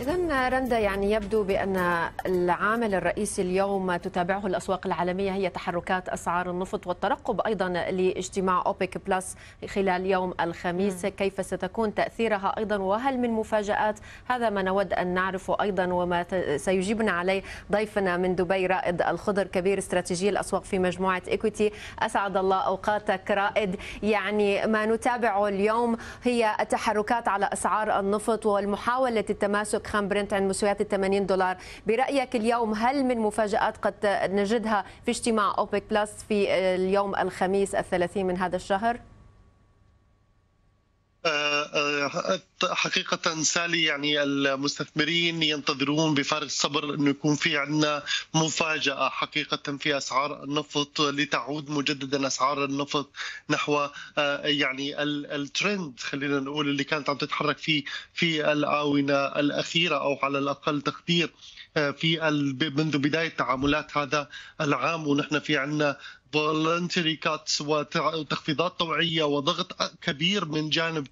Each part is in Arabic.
إذا رندا يعني يبدو بأن العامل الرئيسي اليوم تتابعه الأسواق العالمية هي تحركات أسعار النفط والترقب أيضا لاجتماع أوبيك بلس خلال يوم الخميس كيف ستكون تأثيرها أيضا وهل من مفاجآت هذا ما نود أن نعرفه أيضا وما سيجيبنا عليه ضيفنا من دبي رائد الخضر كبير استراتيجي الأسواق في مجموعة إيكويتي أسعد الله أوقاتك رائد يعني ما نتابعه اليوم هي التحركات على أسعار النفط والمحاولة التماسك خام برنت عند مستويات ال 80 دولار برايك اليوم هل من مفاجات قد نجدها في اجتماع اوبك بلس في آه، اليوم الخميس الثلاثين من هذا الشهر؟ آه، آه، حقيقة سالي يعني المستثمرين ينتظرون بفارغ الصبر أنه يكون في عندنا مفاجأة حقيقة في أسعار النفط لتعود مجددا أسعار النفط نحو آه، يعني الترند خلينا نقول اللي كانت عم تتحرك فيه في الآونة الأخيرة أو على الأقل تقدير آه، في منذ بداية تعاملات هذا العام ونحن في عندنا فولنتري كاتس وتخفيضات طوعيه وضغط كبير من جانب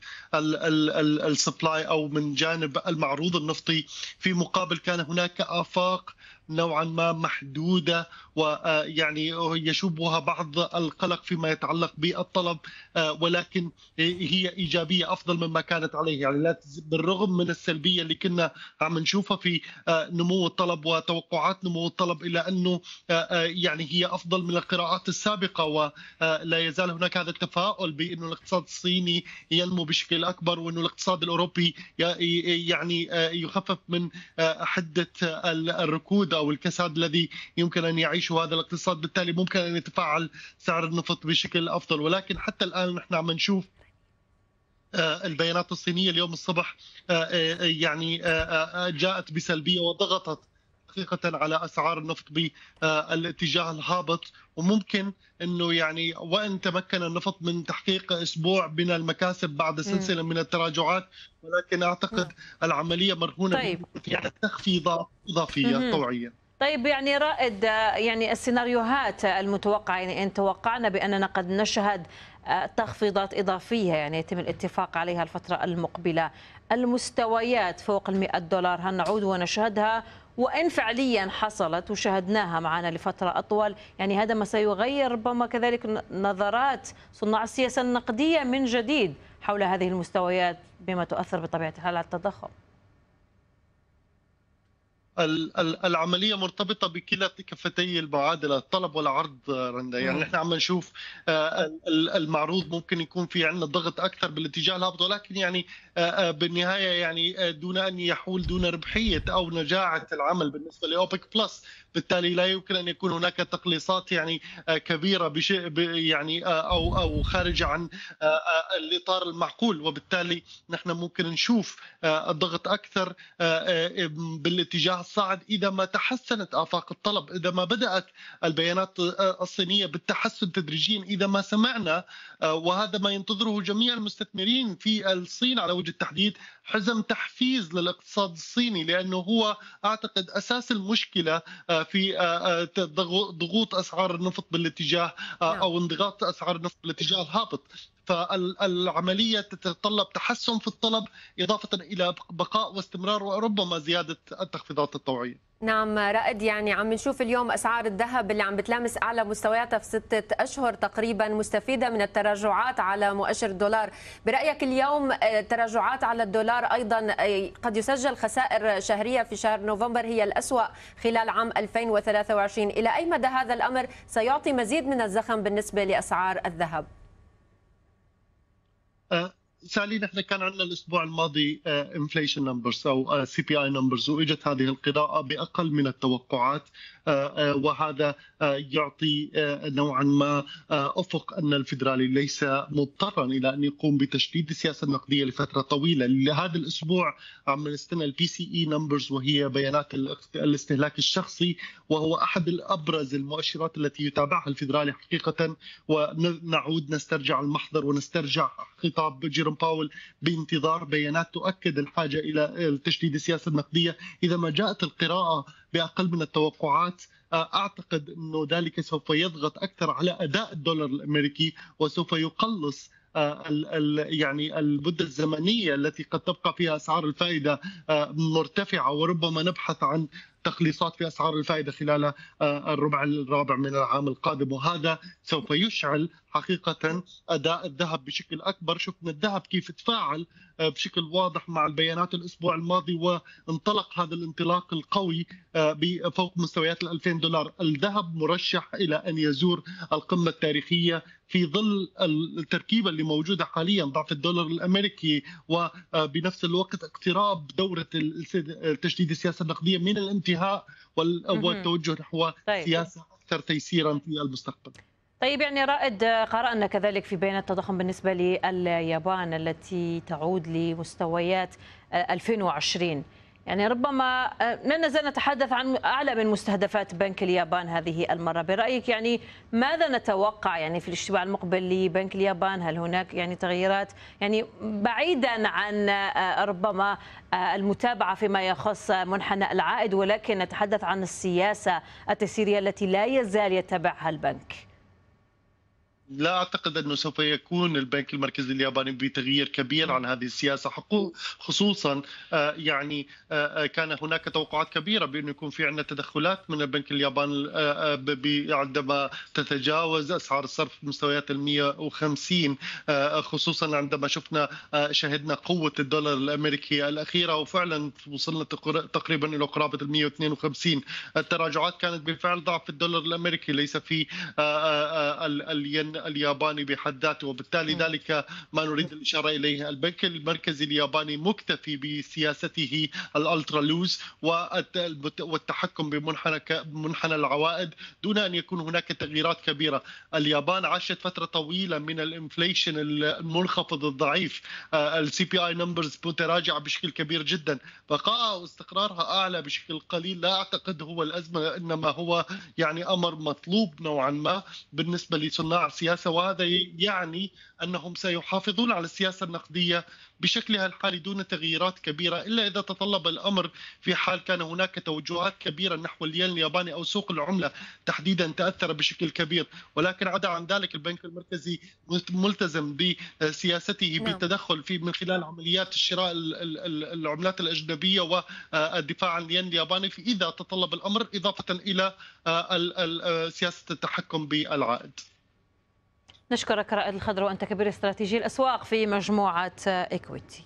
السبلاي او من جانب المعروض النفطي في مقابل كان هناك افاق نوعا ما محدوده ويعني آه، يشوبها بعض القلق فيما يتعلق بالطلب آه، ولكن هي ايجابيه افضل مما كانت عليه يعني لا بالرغم من السلبيه اللي كنا عم نشوفها في آه، نمو الطلب وتوقعات نمو الطلب الا انه يعني هي افضل من القراءات السابقه ولا يزال هناك هذا التفاؤل بانه الاقتصاد الصيني ينمو بشكل اكبر وانه الاقتصاد الاوروبي يعني يخفف من حده الركود أو الكساد الذي يمكن أن يعيشه هذا الاقتصاد بالتالي ممكن أن يتفاعل سعر النفط بشكل أفضل ولكن حتى الآن نحن عم نشوف آه، البيانات الصينية اليوم الصبح آه، آه، يعني جاءت بسلبية وضغطت حقيقه على اسعار النفط بالاتجاه آه، الهابط وممكن انه يعني وان تمكن النفط من تحقيق اسبوع من المكاسب بعد سلسله من التراجعات ولكن اعتقد العمليه مرهونه طيب. تخفيضات اضافيه طوعيه طيب يعني رائد آه، يعني السيناريوهات المتوقعة يعني إن توقعنا بأننا قد نشهد آه، تخفيضات إضافية يعني يتم الاتفاق عليها الفترة المقبلة المستويات فوق المئة دولار هل نعود ونشهدها وإن فعليا حصلت وشاهدناها معنا لفترة أطول يعني هذا ما سيغير ربما كذلك نظرات صناع السياسة النقدية من جديد حول هذه المستويات بما تؤثر بطبيعه الحال على التضخم العملية مرتبطة بكلا كفتي المعادلة الطلب والعرض رندا يعني نحن عم نشوف آه، المعروض ممكن يكون في عندنا ضغط أكثر بالاتجاه الهابط ولكن يعني آه، آه، بالنهاية يعني دون أن يحول دون ربحية أو نجاعة العمل بالنسبة لأوبك بلس بالتالي لا يمكن أن يكون هناك تقليصات يعني كبيرة بشيء يعني أو أو خارجة عن الإطار المعقول وبالتالي نحن ممكن نشوف الضغط أكثر بالاتجاه الصعد اذا ما تحسنت افاق الطلب، اذا ما بدات البيانات الصينيه بالتحسن تدريجيا، اذا ما سمعنا آه، وهذا ما ينتظره جميع المستثمرين في الصين على وجه التحديد حزم تحفيز للاقتصاد الصيني لانه هو اعتقد اساس المشكله آه، في آه، آه، ضغوط اسعار النفط بالاتجاه نعم. او انضغاط اسعار النفط بالاتجاه الهابط فالعمليه تتطلب تحسن في الطلب اضافه الى بقاء واستمرار وربما زياده التخفيضات الطوعيه نعم رائد يعني عم نشوف اليوم اسعار الذهب اللي عم بتلامس اعلى مستوياتها في سته اشهر تقريبا مستفيده من التراجعات على مؤشر الدولار، برايك اليوم آه، التراجعات على الدولار ايضا آه، قد يسجل خسائر شهريه في شهر نوفمبر هي الاسوا خلال عام 2023، الى اي مدى هذا الامر سيعطي مزيد من الزخم بالنسبه لاسعار الذهب؟ آه، سالي نحن كان عندنا الاسبوع الماضي انفليشن آه، نمبرز او سي بي اي نمبرز واجت هذه القراءه باقل من التوقعات آه، آه، وهذا آه، يعطي نوعا ما افق ان الفيدرالي ليس مضطرا الى ان يقوم بتشديد السياسه النقديه لفتره طويله لهذا الاسبوع عم نستنى البي سي اي نمبرز وهي بيانات الاستهلاك الشخصي وهو احد الابرز المؤشرات التي يتابعها الفيدرالي حقيقه ونعود نسترجع المحضر ونسترجع خطاب جيروم باول بانتظار بيانات تؤكد الحاجه الى تشديد السياسه النقديه اذا ما جاءت القراءه باقل من التوقعات آه، اعتقد انه ذلك سوف يضغط اكثر على اداء الدولار الامريكي وسوف يقلص آه، يعني المدة الزمنية التي قد تبقى فيها أسعار الفائدة آه، مرتفعة وربما نبحث عن تخليصات في اسعار الفائده خلال آه، الربع الرابع من العام القادم وهذا سوف يشعل حقيقه اداء الذهب بشكل اكبر شفنا الذهب كيف تفاعل آه، بشكل واضح مع البيانات الاسبوع الماضي وانطلق هذا الانطلاق القوي آه، بفوق مستويات ال 2000 دولار الذهب مرشح الى ان يزور القمه التاريخيه في ظل التركيبه اللي موجوده حاليا ضعف الدولار الامريكي وبنفس الوقت اقتراب دوره تشديد السياسه النقديه من الانتهاء الانتهاء والتوجه نحو طيب. سياسه اكثر تيسيرا في المستقبل. طيب يعني رائد قرأنا كذلك في بيان التضخم بالنسبة لليابان التي تعود لمستويات 2020 يعني ربما لا آه، نزال نتحدث عن اعلى من مستهدفات بنك اليابان هذه المره برايك يعني ماذا نتوقع يعني في الاجتماع المقبل لبنك اليابان هل هناك يعني تغييرات يعني بعيدا عن آه، ربما آه، المتابعه فيما يخص منحنى العائد ولكن نتحدث عن السياسه التسييريه التي لا يزال يتبعها البنك لا اعتقد انه سوف يكون البنك المركزي الياباني بتغيير كبير عن هذه السياسه حقوق خصوصا آه، يعني آه، آه، كان هناك توقعات كبيره بانه يكون في عندنا تدخلات من البنك الياباني عندما تتجاوز اسعار الصرف مستويات ال 150 خصوصا عندما شفنا شهدنا قوه الدولار الامريكي الاخيره وفعلا وصلنا تقريبا الى قرابه ال 152 التراجعات كانت بفعل ضعف الدولار الامريكي ليس في الين الياباني بحد ذاته وبالتالي ذلك ما نريد الإشارة إليه البنك المركزي الياباني مكتفي بسياسته الألترا لوز والتحكم بمنحنى منحنى العوائد دون أن يكون هناك تغييرات كبيرة اليابان عاشت فترة طويلة من الانفليشن المنخفض الضعيف آه، السي بي اي نمبرز متراجعة بشكل كبير جدا بقاء واستقرارها أعلى بشكل قليل لا أعتقد هو الأزمة إنما هو يعني أمر مطلوب نوعا ما بالنسبة لصناع سياسة السياسه وهذا يعني انهم سيحافظون على السياسه النقديه بشكلها الحالي دون تغييرات كبيره الا اذا تطلب الامر في حال كان هناك توجهات كبيره نحو الين الياباني او سوق العمله تحديدا تاثر بشكل كبير ولكن عدا عن ذلك البنك المركزي ملتزم بسياسته نعم. بالتدخل في من خلال عمليات الشراء العملات الاجنبيه والدفاع آه، عن الين الياباني اذا تطلب الامر اضافه الى آه، آه، سياسه التحكم بالعائد. نشكرك رائد الخضر وأنت كبير استراتيجي الأسواق في مجموعة إكويتي